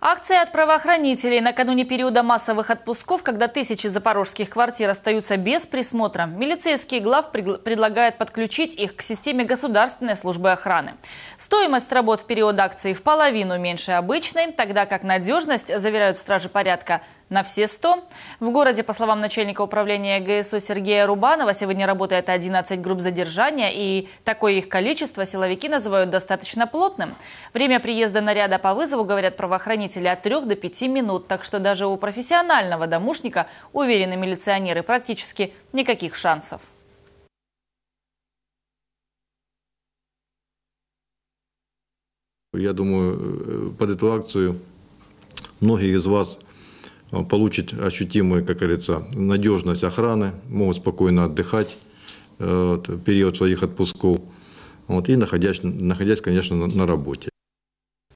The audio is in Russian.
Акции от правоохранителей накануне периода массовых отпусков, когда тысячи запорожских квартир остаются без присмотра, милицейские глав предлагают подключить их к системе государственной службы охраны. Стоимость работ в период акции в половину меньше обычной, тогда как надежность, заверяют стражи порядка, на все 100. В городе, по словам начальника управления ГСО Сергея Рубанова, сегодня работает 11 групп задержания, и такое их количество силовики называют достаточно плотным. Время приезда наряда по вызову, говорят правоохранители, хранителя от 3 до 5 минут, так что даже у профессионального домушника, уверены милиционеры, практически никаких шансов. Я думаю, э, под эту акцию многие из вас э, получат ощутимую, как говорится, надежность охраны, могут спокойно отдыхать э, в период своих отпусков, вот, и находясь, находясь, конечно, на работе.